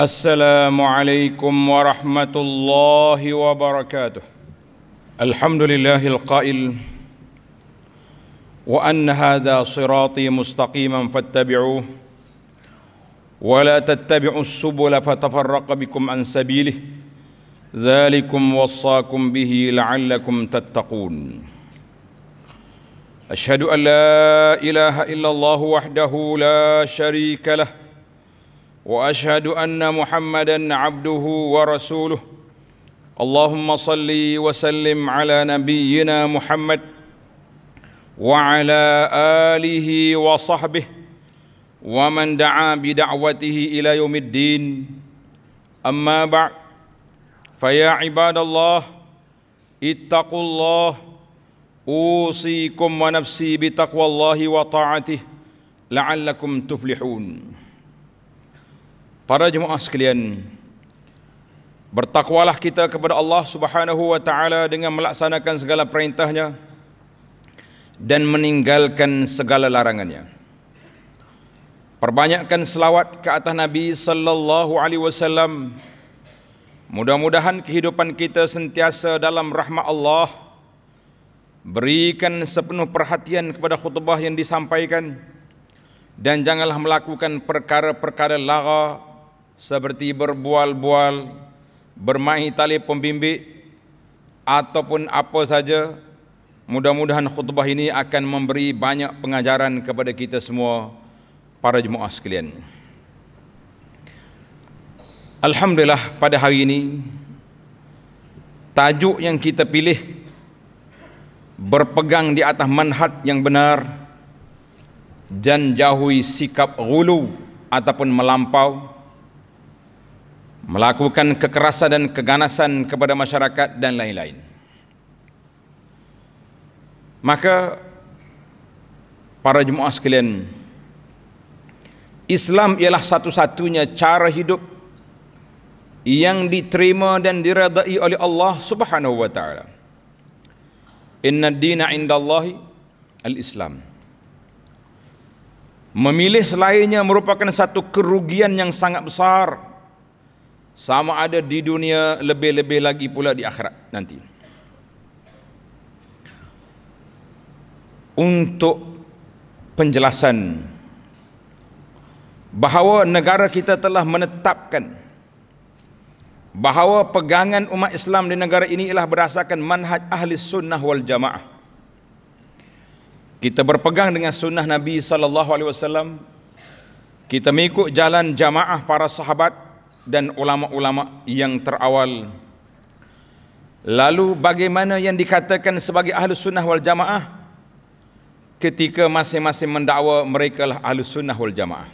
السلام عليكم ورحمة الله وبركاته الحمد لله القائل وأن هذا صراطي مستقيما فاتبعوه ولا تتبعوا السبل فتفرق بكم عن سبيله ذلكم وصاكم به لعلكم تتقون أشهد أن لا إله إلا الله وحده لا شريك له واشهد ان محمدا عبده ورسوله اللهم صل وسلم على نبينا محمد وعلى اله وصحبه ومن دعا بدعوته الى يوم الدين اما بعد فيا عباد الله اتقوا الله اوصيكم ونفسي بتقوى الله وطاعته لعلكم تفلحون Para jemaah sekalian, bertakwalah kita kepada Allah Subhanahu wa taala dengan melaksanakan segala perintahnya dan meninggalkan segala larangannya. Perbanyakkan selawat ke atas Nabi sallallahu alaihi wasallam. Mudah-mudahan kehidupan kita sentiasa dalam rahmat Allah. Berikan sepenuh perhatian kepada khutbah yang disampaikan dan janganlah melakukan perkara-perkara lara seperti berbual-bual, bermain tali pembimbing ataupun apa saja, mudah-mudahan khutbah ini akan memberi banyak pengajaran kepada kita semua para jemaah sekalian. Alhamdulillah pada hari ini tajuk yang kita pilih berpegang di atas manhaj yang benar dan jauhi sikap ghulu ataupun melampau melakukan kekerasan dan keganasan kepada masyarakat dan lain-lain. Maka para jemaah sekalian, Islam ialah satu-satunya cara hidup yang diterima dan diradai oleh Allah Subhanahu wa taala. Inna dina indallahi al-Islam. Memilih selainnya merupakan satu kerugian yang sangat besar sama ada di dunia lebih-lebih lagi pula di akhirat nanti untuk penjelasan bahawa negara kita telah menetapkan bahawa pegangan umat Islam di negara ini ialah berdasarkan manhaj ahli sunnah wal jamaah kita berpegang dengan sunnah Nabi sallallahu alaihi wasallam kita mengikut jalan jamaah para sahabat dan ulama-ulama yang terawal. Lalu bagaimana yang dikatakan sebagai ahlu sunnah wal jamaah? Ketika masing-masing mendakwa mereka lah ahlu sunnah wal jamaah.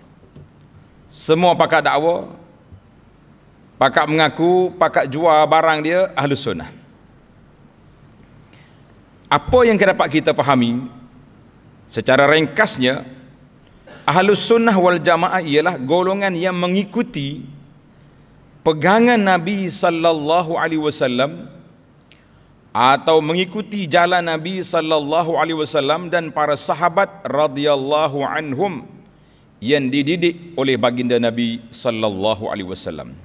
Semua pakat dakwa, pakat mengaku, pakat jual barang dia ahlu sunnah. Apa yang dapat kita fahami secara ringkasnya Ahlus sunnah wal jamaah ialah golongan yang mengikuti pegangan Nabi sallallahu alaihi wasallam atau mengikuti jalan Nabi sallallahu alaihi wasallam dan para sahabat radhiyallahu anhum yang dididik oleh baginda Nabi sallallahu alaihi wasallam.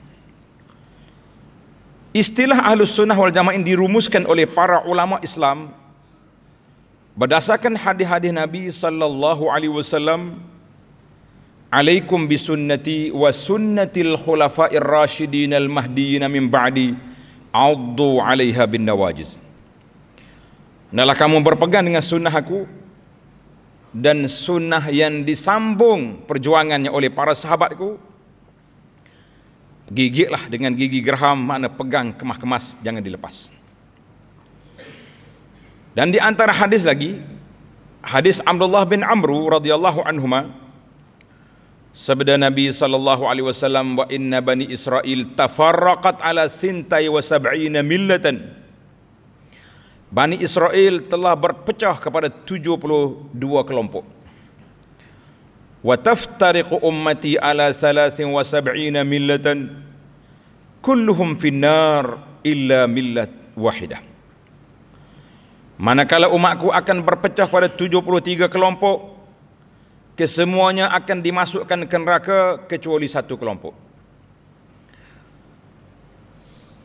Istilah Ahlus Sunnah wal jama'in dirumuskan oleh para ulama Islam berdasarkan hadis-hadis Nabi sallallahu alaihi wasallam alaikum bisunnati wa sunnatil khulafa'ir rasyidin al mahdiyina min ba'di addu 'alayha bin nawajiz Nalah kamu berpegang dengan sunnah aku dan sunnah yang disambung perjuangannya oleh para sahabatku gigitlah dengan gigi geraham makna pegang kemas-kemas jangan dilepas dan di antara hadis lagi hadis Abdullah bin Amru radhiyallahu anhuma Sabda Nabi sallallahu alaihi wasallam wa inna bani Israil tafarraqat ala sintai wa sab'ina millatan. Bani Israel telah berpecah kepada 72 kelompok. Wa taftariqu ummati ala 73 millatan kulluhum finnar illa millat wahidah. Manakala umatku akan berpecah pada 73 kelompok kesemuanya akan dimasukkan ke neraka kecuali satu kelompok.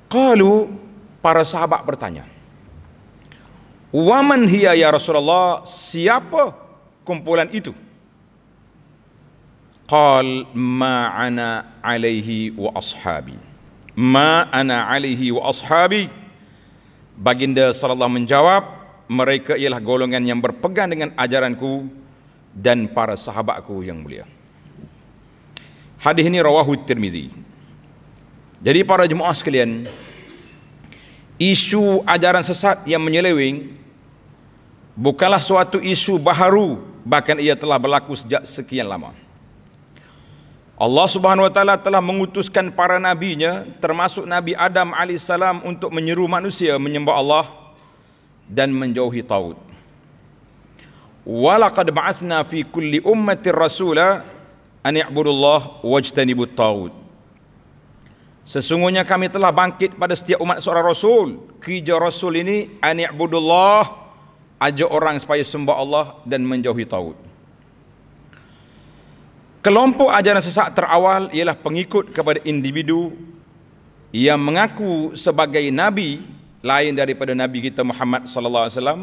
Kalau para sahabat bertanya. Wa man hiya ya Rasulullah? Siapa kumpulan itu? Qal ma'ana alaihi wa ashabi. Ma'ana alaihi wa ashabi. Baginda sallallahu menjawab, mereka ialah golongan yang berpegang dengan ajaranku dan para sahabatku yang mulia. Hadis ini rawahu Tirmizi. Jadi para jemaah sekalian, isu ajaran sesat yang menyeleweng bukanlah suatu isu baharu, bahkan ia telah berlaku sejak sekian lama. Allah Subhanahu wa taala telah mengutuskan para nabinya termasuk Nabi Adam alaihissalam untuk menyeru manusia menyembah Allah dan menjauhi taut. Walakad ba'athna fi kulli ummatir rasula an ya'budullah wajtanibut taghut sesungguhnya kami telah bangkit pada setiap umat seorang rasul kerja rasul ini an ya'budullah ajak orang supaya sembah Allah dan menjauhi taghut Kelompok ajaran sesak terawal ialah pengikut kepada individu yang mengaku sebagai nabi lain daripada nabi kita Muhammad sallallahu alaihi wasallam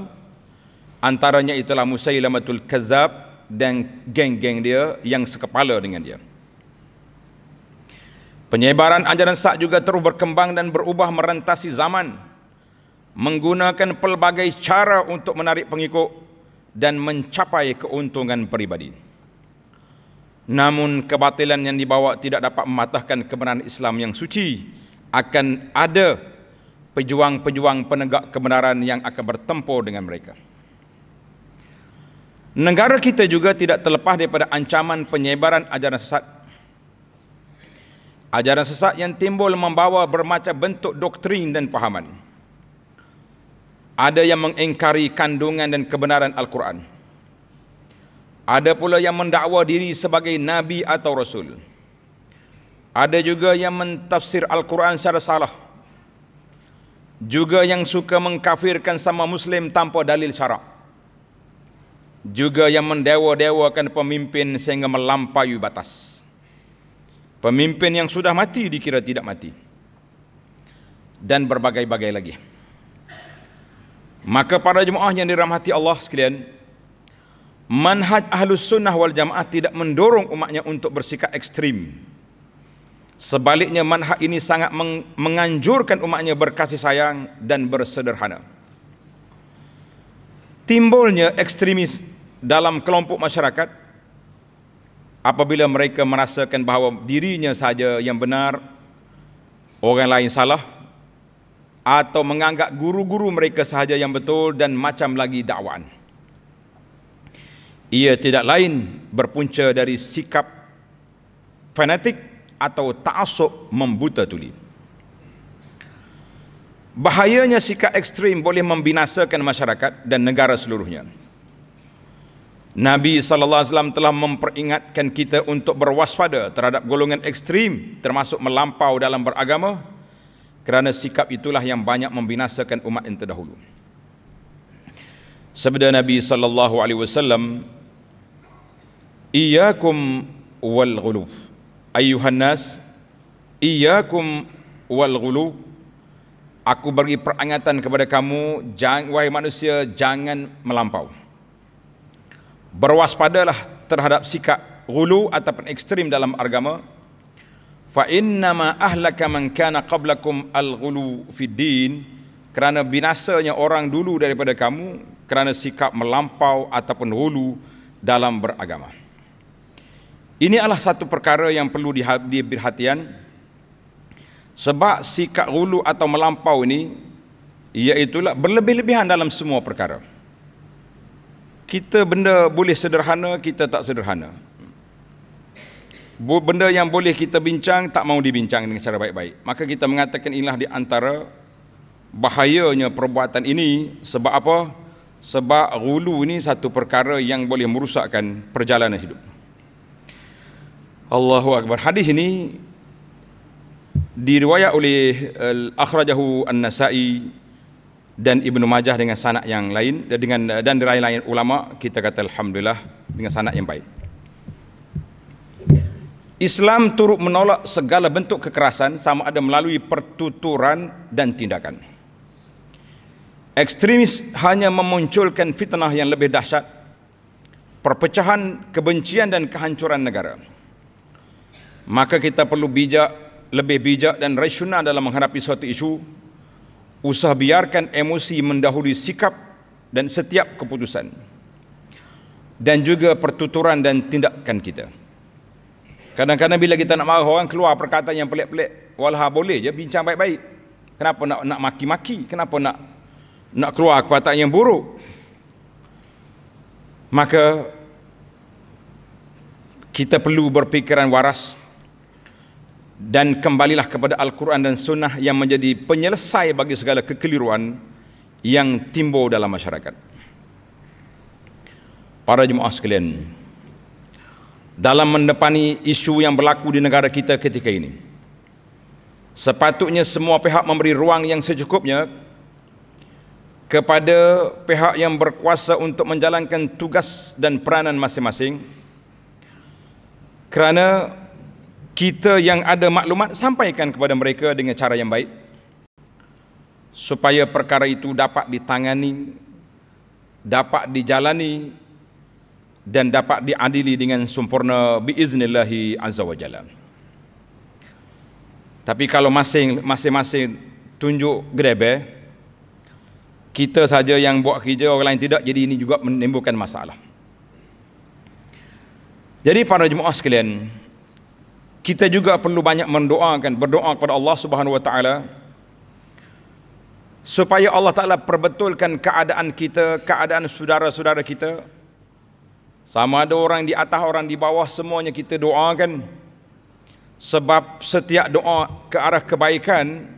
antaranya itulah Musailamatul Kazab dan geng-geng dia yang sekepala dengan dia. Penyebaran ajaran sak juga terus berkembang dan berubah merentasi zaman menggunakan pelbagai cara untuk menarik pengikut dan mencapai keuntungan peribadi. Namun kebatilan yang dibawa tidak dapat mematahkan kebenaran Islam yang suci. Akan ada pejuang-pejuang penegak kebenaran yang akan bertempur dengan mereka. Negara kita juga tidak terlepas daripada ancaman penyebaran ajaran sesat. Ajaran sesat yang timbul membawa bermacam bentuk doktrin dan pahaman. Ada yang mengingkari kandungan dan kebenaran Al-Quran. Ada pula yang mendakwa diri sebagai Nabi atau Rasul. Ada juga yang mentafsir Al-Quran secara salah. Juga yang suka mengkafirkan sama Muslim tanpa dalil syarak juga yang mendewa-dewakan pemimpin sehingga melampaui batas. Pemimpin yang sudah mati dikira tidak mati. Dan berbagai-bagai lagi. Maka para jemaah yang dirahmati Allah sekalian, manhaj ahlus sunnah wal jamaah tidak mendorong umatnya untuk bersikap ekstrim. Sebaliknya manhaj ini sangat menganjurkan umatnya berkasih sayang dan bersederhana. Timbulnya ekstremis dalam kelompok masyarakat apabila mereka merasakan bahawa dirinya saja yang benar orang lain salah atau menganggap guru-guru mereka sahaja yang betul dan macam lagi dakwaan ia tidak lain berpunca dari sikap fanatik atau ta'asub membuta tuli bahayanya sikap ekstrim boleh membinasakan masyarakat dan negara seluruhnya Nabi sallallahu alaihi wasallam telah memperingatkan kita untuk berwaspada terhadap golongan ekstrim termasuk melampau dalam beragama kerana sikap itulah yang banyak membinasakan umat yang terdahulu. Sebenarnya Nabi sallallahu alaihi wasallam, "Iyyakum wal ghuluf." Ayuhan nas, "Iyyakum wal ghuluf." Aku bagi peringatan kepada kamu, jangan wahai manusia, jangan melampau berwaspadalah terhadap sikap gulu ataupun ekstrim dalam agama fa inna ma ahlaka man kana qablakum al gulu fid din kerana binasanya orang dulu daripada kamu kerana sikap melampau ataupun gulu dalam beragama ini adalah satu perkara yang perlu diperhatian sebab sikap gulu atau melampau ini iaitu berlebih-lebihan dalam semua perkara kita benda boleh sederhana kita tak sederhana benda yang boleh kita bincang tak mau dibincang dengan secara baik-baik maka kita mengatakan inilah di antara bahayanya perbuatan ini sebab apa sebab gulu ini satu perkara yang boleh merusakkan perjalanan hidup Allahu akbar hadis ini diriwayat oleh al-akhrajahu eh, an-nasai al akhrajahu an nasai dan Ibnu Majah dengan sanak yang lain dan dengan dan dari lain ulama kita kata alhamdulillah dengan sanak yang baik. Islam turut menolak segala bentuk kekerasan sama ada melalui pertuturan dan tindakan. Ekstremis hanya memunculkan fitnah yang lebih dahsyat, perpecahan, kebencian dan kehancuran negara. Maka kita perlu bijak, lebih bijak dan rasional dalam menghadapi suatu isu Usah biarkan emosi mendahului sikap dan setiap keputusan dan juga pertuturan dan tindakan kita. Kadang-kadang bila kita nak marah orang keluar perkataan yang pelik-pelik, walha boleh je bincang baik-baik. Kenapa nak nak maki-maki? Kenapa nak nak keluar perkataan yang buruk? Maka kita perlu berfikiran waras dan kembalilah kepada Al-Quran dan Sunnah yang menjadi penyelesai bagi segala kekeliruan yang timbul dalam masyarakat. Para jemaah sekalian, dalam mendepani isu yang berlaku di negara kita ketika ini, sepatutnya semua pihak memberi ruang yang secukupnya kepada pihak yang berkuasa untuk menjalankan tugas dan peranan masing-masing kerana kita yang ada maklumat sampaikan kepada mereka dengan cara yang baik supaya perkara itu dapat ditangani dapat dijalani dan dapat diadili dengan sempurna biiznillahi azza wajalla tapi kalau masing-masing tunjuk grebe kita saja yang buat kerja orang lain tidak jadi ini juga menimbulkan masalah jadi para jemaah sekalian kita juga perlu banyak mendoakan berdoa kepada Allah Subhanahu wa taala supaya Allah taala perbetulkan keadaan kita keadaan saudara-saudara kita sama ada orang di atas orang di bawah semuanya kita doakan sebab setiap doa ke arah kebaikan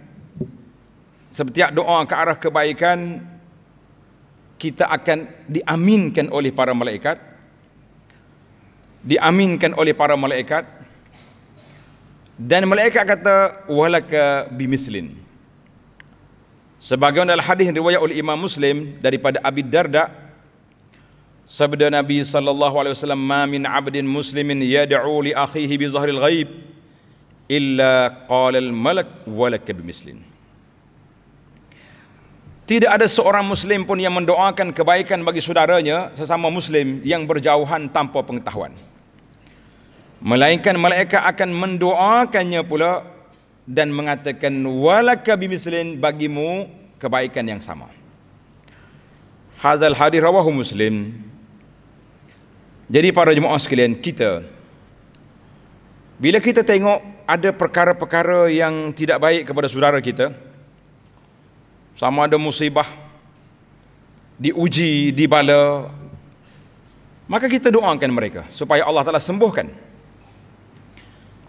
setiap doa ke arah kebaikan kita akan diaminkan oleh para malaikat diaminkan oleh para malaikat dan malaikat kata walaka bimislin sebagaimana dalam hadis riwayat oleh Imam Muslim daripada Abi Darda sabda Nabi sallallahu alaihi wasallam ma min abdin muslimin yad'u li akhihi bi zahril ghaib illa qala al malak walaka bimislin tidak ada seorang muslim pun yang mendoakan kebaikan bagi saudaranya sesama muslim yang berjauhan tanpa pengetahuan. Melainkan malaikat akan mendoakannya pula dan mengatakan walaka bimislin bagimu kebaikan yang sama. Hazal hadis rawahu Muslim. Jadi para jemaah sekalian kita bila kita tengok ada perkara-perkara yang tidak baik kepada saudara kita sama ada musibah diuji, dibala maka kita doakan mereka supaya Allah Taala sembuhkan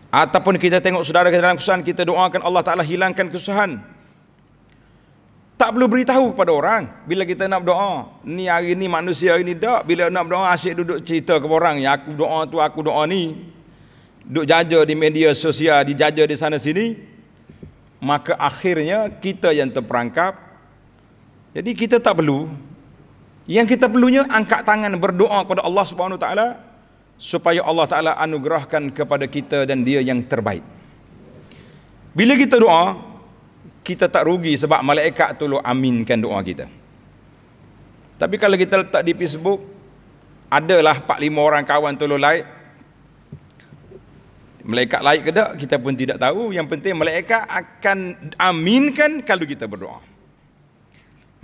ataupun kita tengok saudara kita dalam kesusahan kita doakan Allah Taala hilangkan kesusahan tak perlu beritahu kepada orang bila kita nak berdoa ni hari ni manusia hari ni tak bila nak berdoa asyik duduk cerita kepada orang yang aku doa tu aku doa ni duduk jaja di media sosial di dijaja di sana sini maka akhirnya kita yang terperangkap jadi kita tak perlu yang kita perlunya angkat tangan berdoa kepada Allah Subhanahu Wa Taala supaya Allah Ta'ala anugerahkan kepada kita dan dia yang terbaik. Bila kita doa, kita tak rugi sebab malaikat tu aminkan doa kita. Tapi kalau kita letak di Facebook, adalah 4-5 orang kawan tu like. Malaikat like ke tak, kita pun tidak tahu. Yang penting malaikat akan aminkan kalau kita berdoa.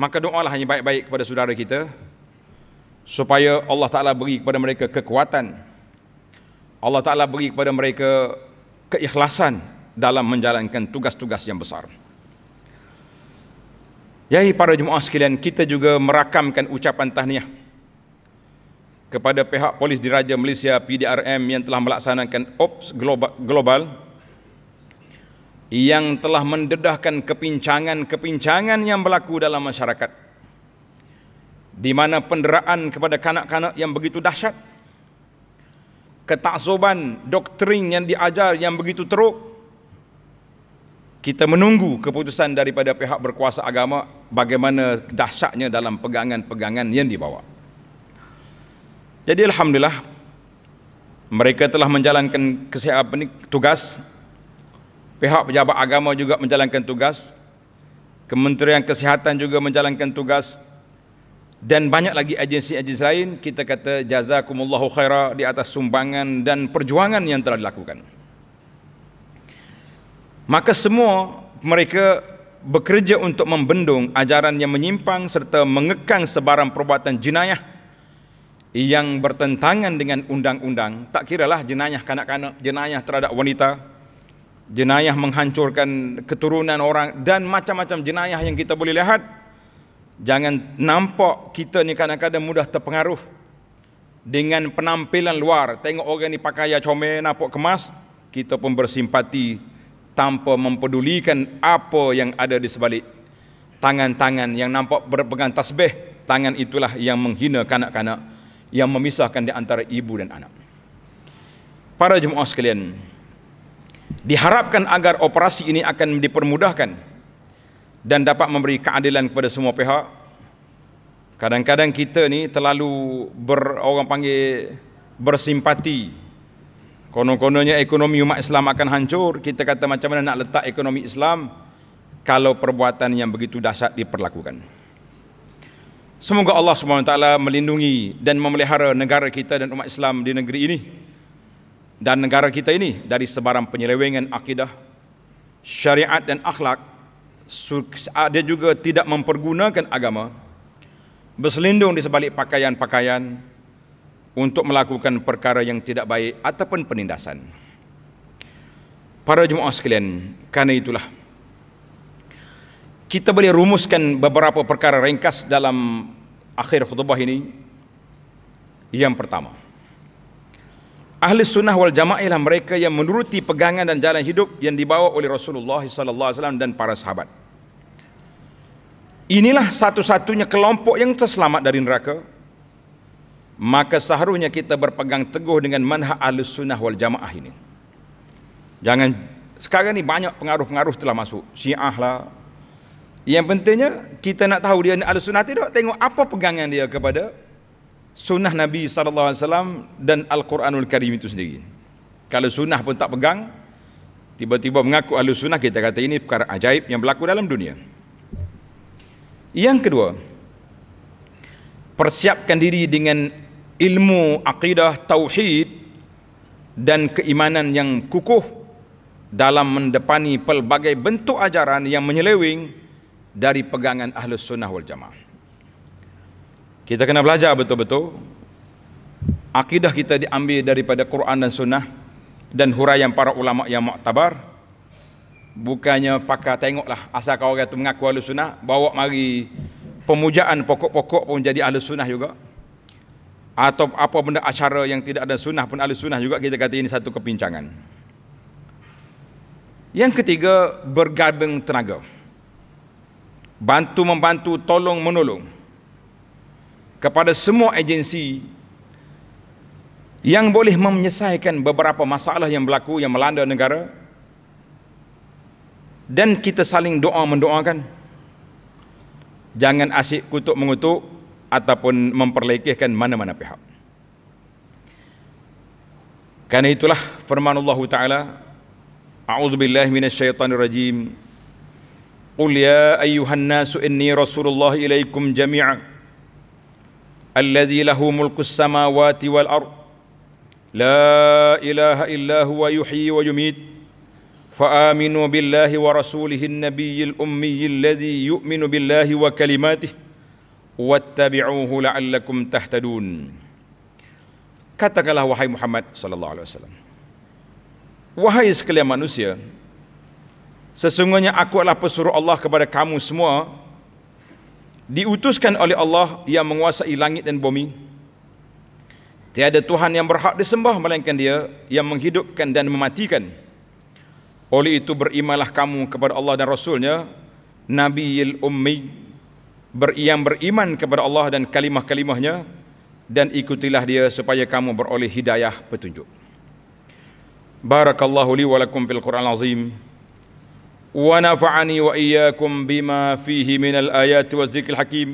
Maka doalah hanya baik-baik kepada saudara kita, supaya Allah Taala beri kepada mereka kekuatan. Allah Taala beri kepada mereka keikhlasan dalam menjalankan tugas-tugas yang besar. Yahi para jemaah sekalian, kita juga merakamkan ucapan tahniah kepada pihak polis diraja Malaysia PDRM yang telah melaksanakan ops global yang telah mendedahkan kepincangan-kepincangan yang berlaku dalam masyarakat di mana penderaan kepada kanak-kanak yang begitu dahsyat ketakzuban doktrin yang diajar yang begitu teruk kita menunggu keputusan daripada pihak berkuasa agama bagaimana dahsyatnya dalam pegangan-pegangan yang dibawa jadi alhamdulillah mereka telah menjalankan kesihatan tugas pihak pejabat agama juga menjalankan tugas kementerian kesihatan juga menjalankan tugas dan banyak lagi agensi-agensi lain kita kata jazakumullahu khaira di atas sumbangan dan perjuangan yang telah dilakukan maka semua mereka bekerja untuk membendung ajaran yang menyimpang serta mengekang sebarang perbuatan jenayah yang bertentangan dengan undang-undang tak kiralah jenayah kanak-kanak jenayah terhadap wanita jenayah menghancurkan keturunan orang dan macam-macam jenayah yang kita boleh lihat Jangan nampak kita ni kadang-kadang mudah terpengaruh dengan penampilan luar. Tengok orang ni pakai ya comel, nampak kemas, kita pun bersimpati tanpa mempedulikan apa yang ada di sebalik. Tangan-tangan yang nampak berpegang tasbih, tangan itulah yang menghina kanak-kanak yang memisahkan di antara ibu dan anak. Para jemaah sekalian, diharapkan agar operasi ini akan dipermudahkan dan dapat memberi keadilan kepada semua pihak. Kadang-kadang kita ni terlalu ber, orang panggil bersimpati. Konon-kononnya ekonomi umat Islam akan hancur. Kita kata macam mana nak letak ekonomi Islam kalau perbuatan yang begitu dahsyat diperlakukan. Semoga Allah SWT melindungi dan memelihara negara kita dan umat Islam di negeri ini. Dan negara kita ini dari sebarang penyelewengan akidah, syariat dan akhlak Ah, dia juga tidak mempergunakan agama berselindung di sebalik pakaian-pakaian untuk melakukan perkara yang tidak baik ataupun penindasan. Para jemaah sekalian, karena itulah kita boleh rumuskan beberapa perkara ringkas dalam akhir khutbah ini. Yang pertama, ahli sunnah wal jamaah mereka yang menuruti pegangan dan jalan hidup yang dibawa oleh Rasulullah sallallahu alaihi wasallam dan para sahabat inilah satu-satunya kelompok yang terselamat dari neraka maka seharusnya kita berpegang teguh dengan manhaj ahlus sunnah wal jamaah ini jangan sekarang ni banyak pengaruh-pengaruh telah masuk syiah lah yang pentingnya kita nak tahu dia ni ahlus sunnah tidak tengok apa pegangan dia kepada sunnah Nabi SAW dan Al-Quranul Karim itu sendiri kalau sunnah pun tak pegang tiba-tiba mengaku ahlus sunnah kita kata ini perkara ajaib yang berlaku dalam dunia yang kedua, persiapkan diri dengan ilmu akidah tauhid dan keimanan yang kukuh dalam mendepani pelbagai bentuk ajaran yang menyeleweng dari pegangan ahlus sunnah wal jamaah. Kita kena belajar betul-betul akidah kita diambil daripada Quran dan sunnah dan huraian para ulama yang maktabar bukannya pakar tengoklah asal kau orang tu mengaku ahli sunnah bawa mari pemujaan pokok-pokok pun jadi ahli sunnah juga atau apa benda acara yang tidak ada sunnah pun ahli sunnah juga kita kata ini satu kepincangan yang ketiga bergabung tenaga bantu membantu tolong menolong kepada semua agensi yang boleh menyelesaikan beberapa masalah yang berlaku yang melanda negara dan kita saling doa mendoakan jangan asyik kutuk mengutuk ataupun memperlekehkan mana-mana pihak karena itulah firman Allah taala a'udzubillahi minasyaitonir rajim qul ya ayyuhan nasu inni rasulullah ilaikum jami'a alladhi lahu mulku samawati wal ard la ilaha illa huwa yuhyi wa yumiit." فآمنوا بالله ورسوله النبي الأمي الذي يؤمن بالله وكلماته واتبعوه لعلكم تهتدون Katakanlah wahai Muhammad sallallahu alaihi wasallam. Wahai sekalian manusia, sesungguhnya aku adalah pesuruh Allah kepada kamu semua diutuskan oleh Allah yang menguasai langit dan bumi. Tiada tuhan yang berhak disembah melainkan Dia yang menghidupkan dan mematikan. Oleh itu berimalah kamu kepada Allah dan Rasulnya, Nabiil Ummi, ber, yang beriman kepada Allah dan kalimah-kalimahnya, dan ikutilah dia supaya kamu beroleh hidayah petunjuk. Barakallahu li walakum fil Qur'an azim, wa nafa'ani wa iyyakum bima fihi min al-ayat wa zikil hakim,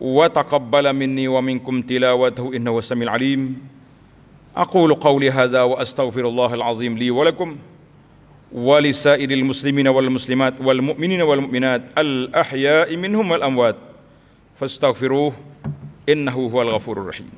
wa taqabbala minni wa minkum tilawatahu innahu samil alim. Aku lukau lihada wa astaghfirullahal azim li walakum. Wa ولسائر المسلمين والمسلمات والمؤمنين والمؤمنات الأحياء منهم والأموات فاستغفروه إنه هو الغفور الرحيم